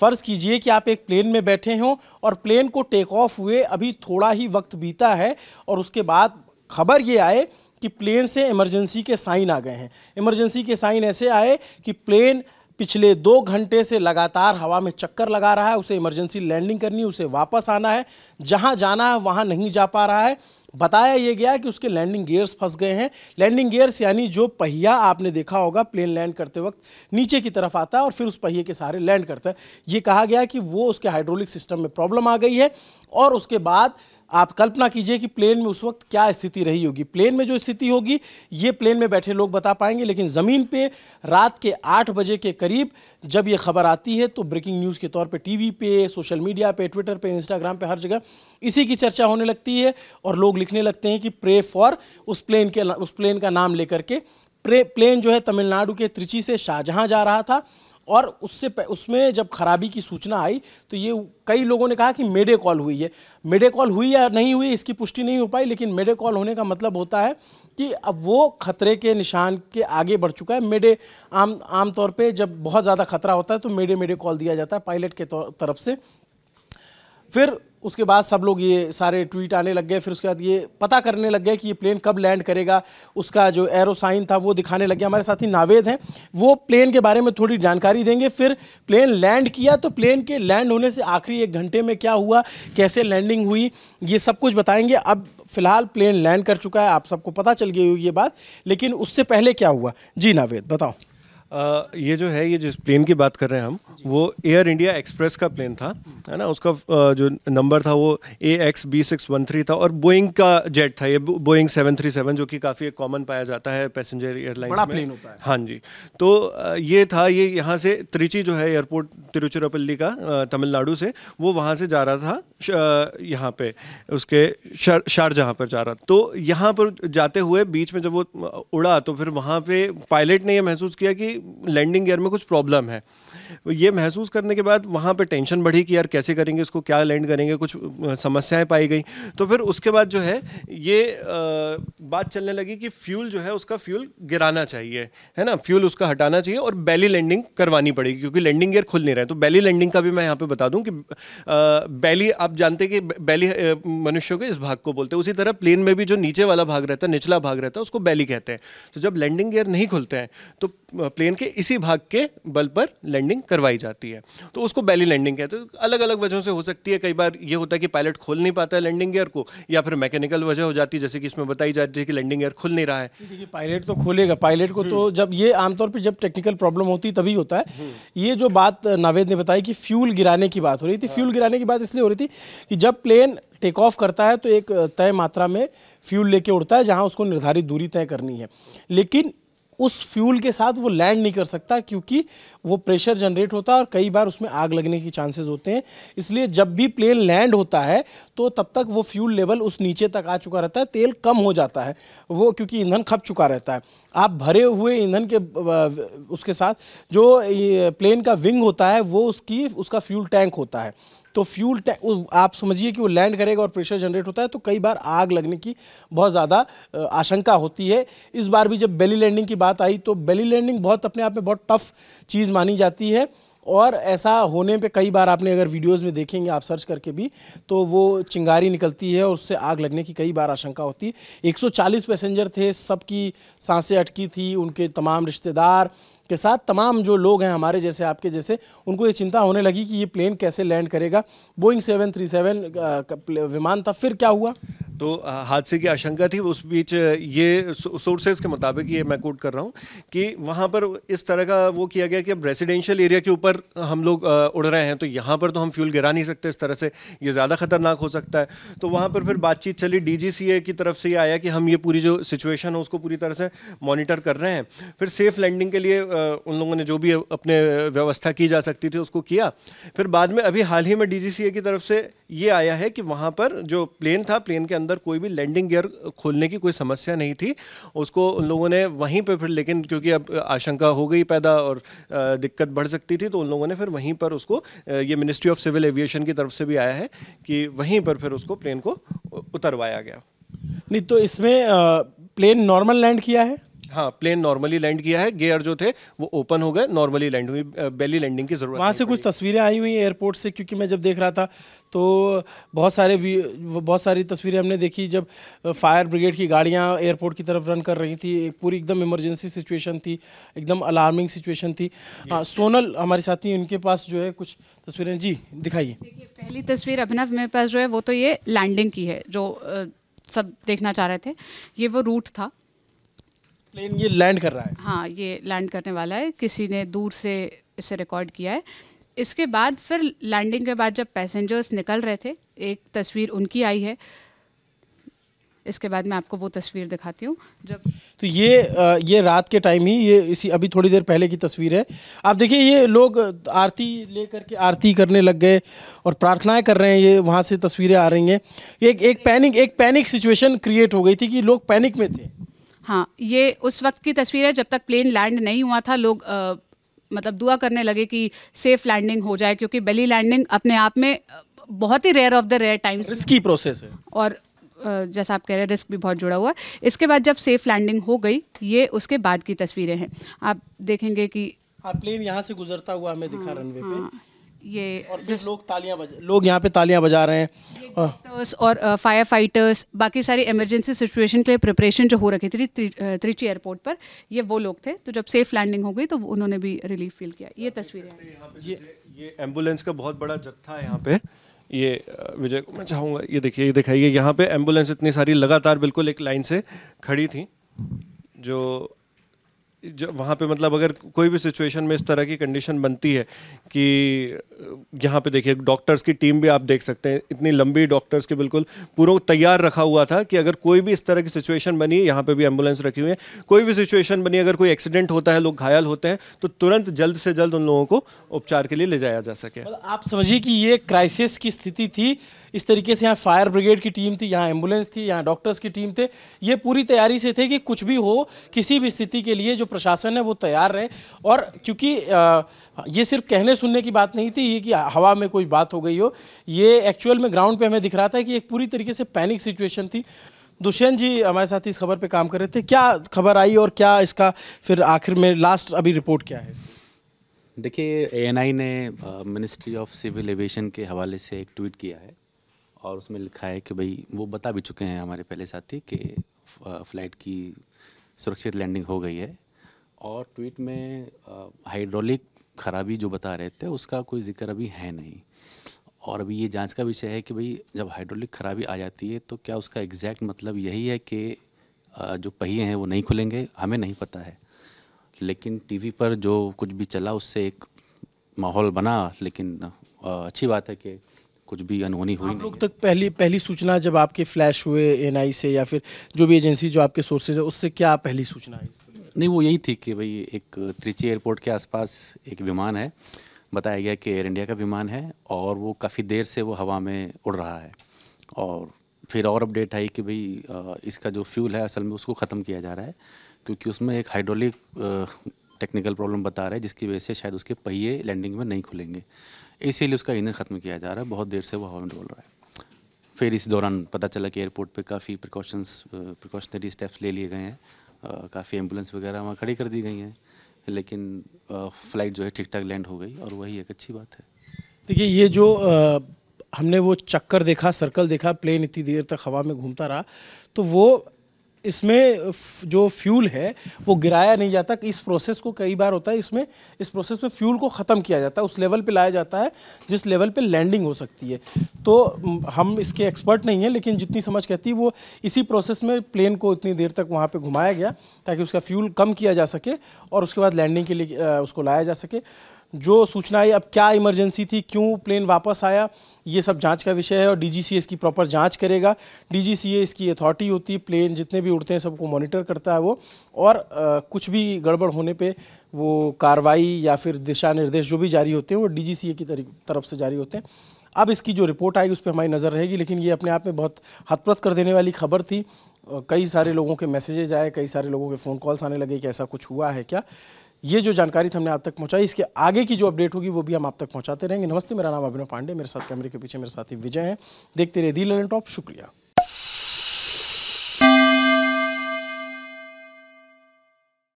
फ़र्ज़ कीजिए कि आप एक प्लेन में बैठे हों और प्लेन को टेक ऑफ हुए अभी थोड़ा ही वक्त बीता है और उसके बाद खबर ये आए कि प्लेन से इमरजेंसी के साइन आ गए हैं इमरजेंसी के साइन ऐसे आए कि प्लेन पिछले दो घंटे से लगातार हवा में चक्कर लगा रहा है उसे इमरजेंसी लैंडिंग करनी है उसे वापस आना है जहां जाना है वहां नहीं जा पा रहा है बताया यह गया कि उसके लैंडिंग गियर्स फंस गए हैं लैंडिंग गियर्स यानी जो पहिया आपने देखा होगा प्लेन लैंड करते वक्त नीचे की तरफ आता है और फिर उस पहिए के सहारे लैंड करता है ये कहा गया कि वो उसके हाइड्रोलिक सिस्टम में प्रॉब्लम आ गई है और उसके बाद आप कल्पना कीजिए कि प्लेन में उस वक्त क्या स्थिति रही होगी प्लेन में जो स्थिति होगी ये प्लेन में बैठे लोग बता पाएंगे लेकिन ज़मीन पे रात के आठ बजे के करीब जब ये खबर आती है तो ब्रेकिंग न्यूज़ के तौर पे टीवी पे सोशल मीडिया पे ट्विटर पे इंस्टाग्राम पे हर जगह इसी की चर्चा होने लगती है और लोग लिखने लगते हैं कि प्रे फॉर उस प्लेन के उस प्लेन का नाम लेकर के प्रे प्लेन जो है तमिलनाडु के त्रिची से शाहजहाँ जा रहा था और उससे उसमें जब खराबी की सूचना आई तो ये कई लोगों ने कहा कि मेडे कॉल हुई है मेडे कॉल हुई या नहीं हुई इसकी पुष्टि नहीं हो पाई लेकिन मेडे कॉल होने का मतलब होता है कि अब वो खतरे के निशान के आगे बढ़ चुका है मेडे आम आमतौर पर जब बहुत ज़्यादा खतरा होता है तो मेडे मेडे कॉल दिया जाता है पायलट के तरफ से फिर उसके बाद सब लोग ये सारे ट्वीट आने लग गए फिर उसके बाद ये पता करने लग गए कि ये प्लेन कब लैंड करेगा उसका जो एरो साइन था वो दिखाने लग गया हमारे साथी नावेद हैं वो प्लेन के बारे में थोड़ी जानकारी देंगे फिर प्लेन लैंड किया तो प्लेन के लैंड होने से आखिरी एक घंटे में क्या हुआ कैसे लैंडिंग हुई ये सब कुछ बताएंगे अब फिलहाल प्लेन लैंड कर चुका है आप सबको पता चल गई हुई ये बात लेकिन उससे पहले क्या हुआ जी नावेद बताओ ये जो है ये जिस प्लेन की बात कर रहे हैं हम वो एयर इंडिया एक्सप्रेस का प्लेन था है ना उसका जो नंबर था वो A X B six one three था और बोइंग का जेट था ये बोइंग सेवन थ्री सेवन जो कि काफ़ी एक कॉमन पाया जाता है पैसेंजर एयरलाइन बड़ा प्लेन होता है हाँ जी तो ये था ये यहाँ से त्रिची जो है एयरपोर्ट तिरुचिरापल्ली का तमिलनाडु से वो वहाँ से जा रहा था यहाँ पे उसके शारजहाँ पर जा रहा तो यहाँ पर जाते हुए बीच में जब वो उड़ा तो फिर वहाँ पे पायलट ने ये महसूस किया कि लैंडिंग गियर में कुछ प्रॉब्लम है ये महसूस करने के बाद वहाँ पे टेंशन बढ़ी कि यार कैसे करेंगे इसको क्या लैंड करेंगे कुछ समस्याएं पाई गई तो फिर उसके बाद जो है ये बात चलने लगी कि फ्यूल जो है उसका फ्यूल गिराना चाहिए है ना फ्यूल उसका हटाना चाहिए और बैली लैंडिंग करवानी पड़ेगी क्योंकि लैंडिंग गियर खुल नहीं रहे तो बैली लैंडिंग का भी मैं यहाँ पे बता दूँ कि बैली आप जानते कि बैली मनुष्यों के इस भाग को बोलते हैं उसी तरह प्लेन में भी जो नीचे वाला भाग रहता है निचला भाग रहता है उसको बैली कहते हैं तो जब लैंडिंग गियर नहीं खुलते हैं तो प्लेन के इसी भाग के बल पर लैंडिंग लैंडिंग करवाई जाती है तो उसको बैली लैंडिंग कहते हैं तो अलग अलग वजहों से हो सकती है कई बार ये होता है कि पायलट खोल नहीं पाता है लैंडिंग गियर को या फिर मैकेनिकल वजह हो जाती है जैसे कि इसमें बताई जाती है कि लैंडिंग गियर खुल नहीं रहा है पायलट तो खोलेगा पायलट को तो हम्म। जब ये आमतौर पर जब टेक्निकल प्रॉब्लम होती तभी होता है हम्म। ये जो बात नावेद ने बताई कि फ्यूल गिराने की बात हो रही थी फ्यूल हाँ। गिराने की बात इसलिए हो रही थी कि जब प्लेन टेक ऑफ करता है तो एक तय मात्रा में फ्यूल लेके उड़ता है जहां उसको निर्धारित दूरी तय करनी है लेकिन उस फ्यूल के साथ वो लैंड नहीं कर सकता क्योंकि वो प्रेशर जनरेट होता है और कई बार उसमें आग लगने के चांसेस होते हैं इसलिए जब भी प्लेन लैंड होता है तो तब तक वो फ्यूल लेवल उस नीचे तक आ चुका रहता है तेल कम हो जाता है वो क्योंकि ईंधन खप चुका रहता है आप भरे हुए ईंधन के उसके साथ जो प्लेन का विंग होता है वो उसकी उसका फ्यूल टैंक होता है तो फ्यूल आप समझिए कि वो लैंड करेगा और प्रेशर जनरेट होता है तो कई बार आग लगने की बहुत ज़्यादा आशंका होती है इस बार भी जब बेली लैंडिंग की बात आई तो बेली लैंडिंग बहुत अपने आप में बहुत टफ चीज़ मानी जाती है और ऐसा होने पे कई बार आपने अगर वीडियोस में देखेंगे आप सर्च करके भी तो वो चिंगारी निकलती है और उससे आग लगने की कई बार आशंका होती है 140 पैसेंजर थे सबकी सांसें अटकी थी उनके तमाम रिश्तेदार के साथ तमाम जो लोग हैं हमारे जैसे आपके जैसे उनको ये चिंता होने लगी कि ये प्लेन कैसे लैंड करेगा बोइंग सेवन थ्री सेवन विमान था फिर क्या हुआ तो हादसे की आशंका थी उस बीच ये सोर्सेज के मुताबिक ये मैं कोट कर रहा हूँ कि वहाँ पर इस तरह का वो किया गया कि अब रेजिडेंशियल एरिया के ऊपर हम लोग उड़ रहे हैं तो यहाँ पर तो हम फ्यूल गिरा नहीं सकते इस तरह से ये ज़्यादा खतरनाक हो सकता है तो वहाँ पर फिर बातचीत चली डी की तरफ से ये आया कि हम ये पूरी जो सिचुएशन है उसको पूरी तरह से मॉनिटर कर रहे हैं फिर सेफ लैंडिंग के लिए उन लोगों ने जो भी अपने व्यवस्था की जा सकती थी उसको किया फिर बाद में अभी हाल ही में डी की तरफ से ये आया है कि वहाँ पर जो प्लेन था प्लेन के अंदर कोई भी लैंडिंग गियर खोलने की कोई समस्या नहीं थी उसको उन लोगों ने वहीं पर फिर लेकिन क्योंकि अब आशंका हो गई पैदा और दिक्कत बढ़ सकती थी तो उन लोगों ने फिर वहीं पर उसको ये मिनिस्ट्री ऑफ सिविल एविएशन की तरफ से भी आया है कि वहीं पर फिर उसको प्लेन को उतरवाया गया नहीं तो इसमें प्लेन नॉर्मल लैंड किया है हाँ प्लेन नॉर्मली लैंड किया है गेयर जो थे वो ओपन हो गए नॉर्मली लैंड हुई बेली लैंडिंग की जरूरत वहाँ से कुछ तस्वीरें आई हुई एयरपोर्ट से क्योंकि मैं जब देख रहा था तो बहुत सारे बहुत सारी तस्वीरें हमने देखी जब फायर ब्रिगेड की गाड़ियाँ एयरपोर्ट की तरफ रन कर रही थी पूरी एकदम इमरजेंसी सिचुएशन थी एकदम अलार्मिंग सिचुएशन थी आ, हाँ, सोनल हमारे साथी उनके पास जो है कुछ तस्वीरें जी दिखाइए पहली तस्वीर अपना मेरे पास जो है वो तो ये लैंडिंग की है जो सब देखना चाह रहे थे ये वो रूट था प्लेन ये लैंड कर रहा है हाँ ये लैंड करने वाला है किसी ने दूर से इसे रिकॉर्ड किया है इसके बाद फिर लैंडिंग के बाद जब पैसेंजर्स निकल रहे थे एक तस्वीर उनकी आई है इसके बाद मैं आपको वो तस्वीर दिखाती हूँ जब तो ये ये रात के टाइम ही ये इसी अभी थोड़ी देर पहले की तस्वीर है आप देखिए ये लोग आरती लेकर के आरती करने लग गए और प्रार्थनाएं कर रहे हैं ये वहाँ से तस्वीरें आ रही हैं एक एक पैनिक एक पैनिक सिचुएशन क्रिएट हो गई थी कि लोग पैनिक में थे हाँ ये उस वक्त की तस्वीर है जब तक प्लेन लैंड नहीं हुआ था लोग आ, मतलब दुआ करने लगे कि सेफ लैंडिंग हो जाए क्योंकि बेली लैंडिंग अपने आप में बहुत ही rare of the rare times risky process है और जैसा आप कह रहे हैं रिस्क भी बहुत जुड़ा हुआ है इसके बाद जब सेफ लैंडिंग हो गई ये उसके बाद की तस्वीरें हैं आप देखेंगे कि हाँ प्लेन यहाँ से गुजरता हुआ हमें दिखा हाँ, रनवे पे हाँ। ये और फिर लोग तालियां बजा लोग यहाँ पे तालियां बजा रहे हैं डॉक्टर्स और फायर फाइटर्स बाकी सारी इमरजेंसी सिचुएशन के लिए प्रिपरेशन जो हो रखी थी त्रिची एयरपोर्ट पर ये वो लोग थे तो जब सेफ लैंडिंग हो गई तो उन्होंने भी रिलीफ फील किया ये तस्वीरें ये ये एम्बुलेंस का बहुत बड़ा जत्था है यहाँ पे ये विजय को मैं चाहूँगा ये देखिए ये दिखाइए यहाँ पे एम्बुलेंस इतनी सारी लगातार बिल्कुल एक लाइन से खड़ी थी जो जब वहाँ पे मतलब अगर कोई भी सिचुएशन में इस तरह की कंडीशन बनती है कि यहाँ पे देखिए डॉक्टर्स की टीम भी आप देख सकते हैं इतनी लंबी डॉक्टर्स के बिल्कुल पूरा तैयार रखा हुआ था कि अगर कोई भी इस तरह की सिचुएशन बनी यहाँ पे भी एम्बुलेंस रखी हुई है कोई भी सिचुएशन बनी अगर कोई एक्सीडेंट होता है लोग घायल होते हैं तो तुरंत जल्द से जल्द उन लोगों को उपचार के लिए ले जाया जा सके मतलब आप समझिए कि ये क्राइसिस की स्थिति थी इस तरीके से यहाँ फायर ब्रिगेड की टीम थी यहाँ एम्बुलेंस थी यहाँ डॉक्टर्स की टीम थे ये पूरी तैयारी से थे कि कुछ भी हो किसी भी स्थिति के लिए जो प्रशासन है वो तैयार रहे और क्योंकि ये सिर्फ कहने सुनने की बात नहीं थी ये कि हवा में कोई बात हो गई हो ये एक्चुअल में ग्राउंड पे हमें दिख रहा था कि एक पूरी तरीके से पैनिक सिचुएशन थी दुष्यंत जी हमारे साथ इस खबर पे काम कर रहे थे क्या खबर आई और क्या इसका फिर आखिर में लास्ट अभी रिपोर्ट क्या है देखिए ए ने मिनिस्ट्री ऑफ सिविल एविएशन के हवाले से एक ट्वीट किया है और उसमें लिखा है कि भाई वो बता भी चुके हैं हमारे पहले साथी कि फ्लाइट की सुरक्षित लैंडिंग हो गई है और ट्वीट में हाइड्रोलिक खराबी जो बता रहे थे उसका कोई जिक्र अभी है नहीं और अभी ये जांच का विषय है कि भाई जब हाइड्रोलिक खराबी आ जाती है तो क्या उसका एग्जैक्ट मतलब यही है कि जो पहिए हैं वो नहीं खुलेंगे हमें नहीं पता है लेकिन टीवी पर जो कुछ भी चला उससे एक माहौल बना लेकिन अच्छी बात है कि कुछ भी अनहोनी हुई लोग तक पहली पहली सूचना जब आपके फ्लैश हुए एनआई से या फिर जो भी एजेंसी जो आपके सोर्सेज है उससे क्या पहली सूचना आई नहीं वो यही थी कि भाई एक त्रिची एयरपोर्ट के आसपास एक विमान है बताया गया कि एयर इंडिया का विमान है और वो काफ़ी देर से वो हवा में उड़ रहा है और फिर और अपडेट आई कि भाई इसका जो फ्यूल है असल में उसको ख़त्म किया जा रहा है क्योंकि उसमें एक हाइड्रोलिक टेक्निकल प्रॉब्लम बता रहा है जिसकी वजह से शायद उसके पहिए लैंडिंग में नहीं खुलेंगे इसीलिए उसका ईंधन ख़त्म किया जा रहा है बहुत देर से वो हवा में डोल रहा है फिर इस दौरान पता चला कि एयरपोर्ट पे काफ़ी प्रिकॉशंस प्रिकॉशनरी स्टेप्स ले लिए गए हैं काफ़ी एम्बुलेंस वगैरह वहाँ खड़ी कर दी गई हैं लेकिन फ़्लाइट जो है ठीक ठाक लैंड हो गई और वही एक अच्छी बात है देखिए ये जो आ, हमने वो चक्कर देखा सर्कल देखा प्लेन इतनी देर तक हवा में घूमता रहा तो वो इसमें जो फ्यूल है वो गिराया नहीं जाता इस प्रोसेस को कई बार होता है इसमें इस प्रोसेस में फ्यूल को ख़त्म किया जाता है उस लेवल पे लाया जाता है जिस लेवल पे लैंडिंग हो सकती है तो हम इसके एक्सपर्ट नहीं हैं लेकिन जितनी समझ कहती वो इसी प्रोसेस में प्लेन को इतनी देर तक वहाँ पर घुमाया गया ताकि उसका फ्यूल कम किया जा सके और उसके बाद लैंडिंग के लिए उसको लाया जा सके जो सूचना आई अब क्या इमरजेंसी थी क्यों प्लेन वापस आया ये सब जांच का विषय है और डी इसकी प्रॉपर जांच करेगा डी इसकी अथॉरिटी होती है प्लेन जितने भी उड़ते हैं सबको मॉनिटर करता है वो और आ, कुछ भी गड़बड़ होने पे वो कार्रवाई या फिर दिशा निर्देश जो भी जारी होते हैं वो डी की तरफ से जारी होते हैं अब इसकी जो रिपोर्ट आएगी उस पर हमारी नज़र रहेगी लेकिन ये अपने आप में बहुत हतप्रत कर देने वाली खबर थी कई सारे लोगों के मैसेजेज आए कई सारे लोगों के फ़ोन कॉल्स आने लगे कि ऐसा कुछ हुआ है क्या ये जो जानकारी हमने आप तक पहुंचाई इसके आगे की जो अपडेट होगी वो भी हम आप तक पहुंचाते रहेंगे नमस्ते मेरा नाम अभिनव पांडे मेरे साथ कैमरे के पीछे मेरे साथी विजय हैं देखते रहे दी लेन टॉप शुक्रिया